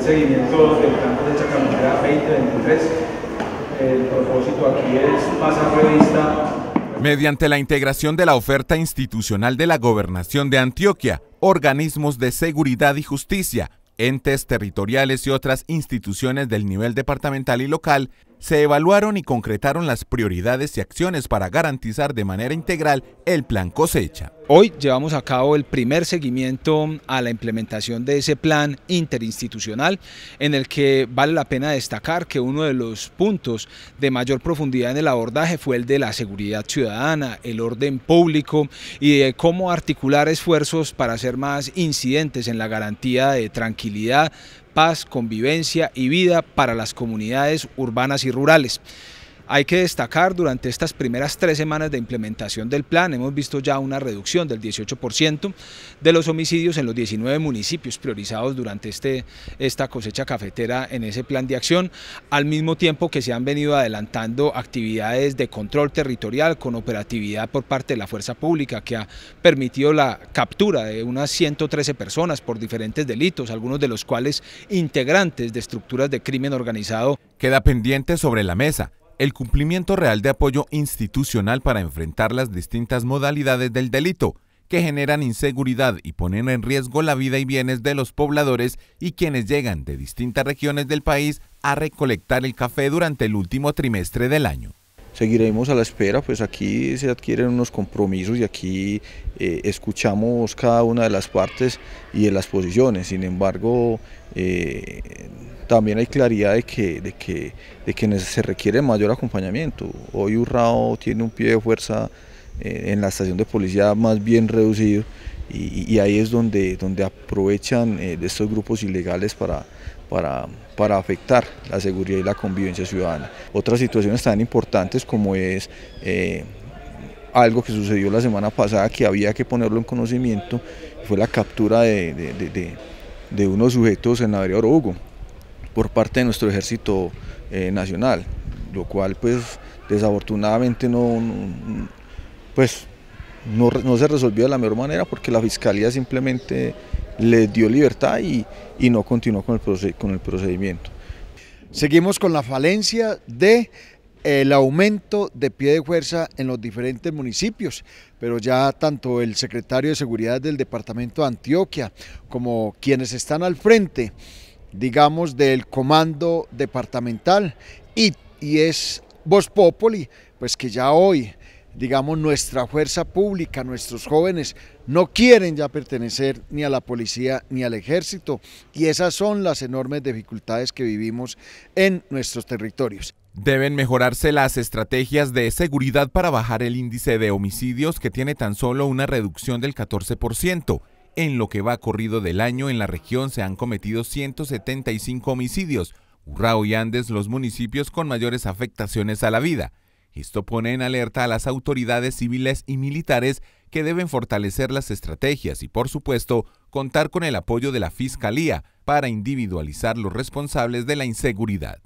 seguimiento del de El propósito aquí es Mediante la integración de la oferta institucional de la Gobernación de Antioquia, organismos de seguridad y justicia, entes territoriales y otras instituciones del nivel departamental y local, se evaluaron y concretaron las prioridades y acciones para garantizar de manera integral el plan cosecha. Hoy llevamos a cabo el primer seguimiento a la implementación de ese plan interinstitucional en el que vale la pena destacar que uno de los puntos de mayor profundidad en el abordaje fue el de la seguridad ciudadana, el orden público y de cómo articular esfuerzos para hacer más incidentes en la garantía de tranquilidad, paz, convivencia y vida para las comunidades urbanas y rurales. Hay que destacar, durante estas primeras tres semanas de implementación del plan, hemos visto ya una reducción del 18% de los homicidios en los 19 municipios priorizados durante este, esta cosecha cafetera en ese plan de acción, al mismo tiempo que se han venido adelantando actividades de control territorial con operatividad por parte de la fuerza pública que ha permitido la captura de unas 113 personas por diferentes delitos, algunos de los cuales integrantes de estructuras de crimen organizado. Queda pendiente sobre la mesa el cumplimiento real de apoyo institucional para enfrentar las distintas modalidades del delito, que generan inseguridad y ponen en riesgo la vida y bienes de los pobladores y quienes llegan de distintas regiones del país a recolectar el café durante el último trimestre del año seguiremos a la espera, pues aquí se adquieren unos compromisos y aquí eh, escuchamos cada una de las partes y de las posiciones, sin embargo eh, también hay claridad de que, que, de que se requiere mayor acompañamiento, hoy Urrao tiene un pie de fuerza eh, en la estación de policía más bien reducido y, ahí es donde, donde aprovechan eh, de estos grupos ilegales para, para, afectar la seguridad y la convivencia ciudadana. Otras situaciones tan importantes como es eh, algo que sucedió la semana pasada que había que ponerlo en conocimiento, fue la captura de, unos sujetos en la vereda Orogo por parte de nuestro ejército eh, nacional, lo cual pues desafortunadamente no, no pues, no, se resolvió de la mejor manera porque la fiscalía simplemente le dio libertad y, no continuó con el, con el procedimiento. Seguimos con la falencia de el aumento de pie de fuerza en los diferentes municipios, pero ya tanto el secretario de Seguridad del Departamento de Antioquia como quienes están al frente, digamos, del comando departamental y, es Voz pues que ya hoy digamos, nuestra fuerza pública, nuestros jóvenes no quieren ya pertenecer ni a la policía ni al ejército y esas son las enormes dificultades que vivimos en nuestros territorios. Deben mejorarse las estrategias de seguridad para bajar el índice de homicidios que tiene tan solo una reducción del 14%. En lo que va corrido del año en la región se han cometido 175 homicidios, Urrao y Andes los municipios con mayores afectaciones a la vida. Esto pone en alerta a las autoridades civiles y militares que deben fortalecer las estrategias y, por supuesto, contar con el apoyo de la Fiscalía para individualizar los responsables de la inseguridad.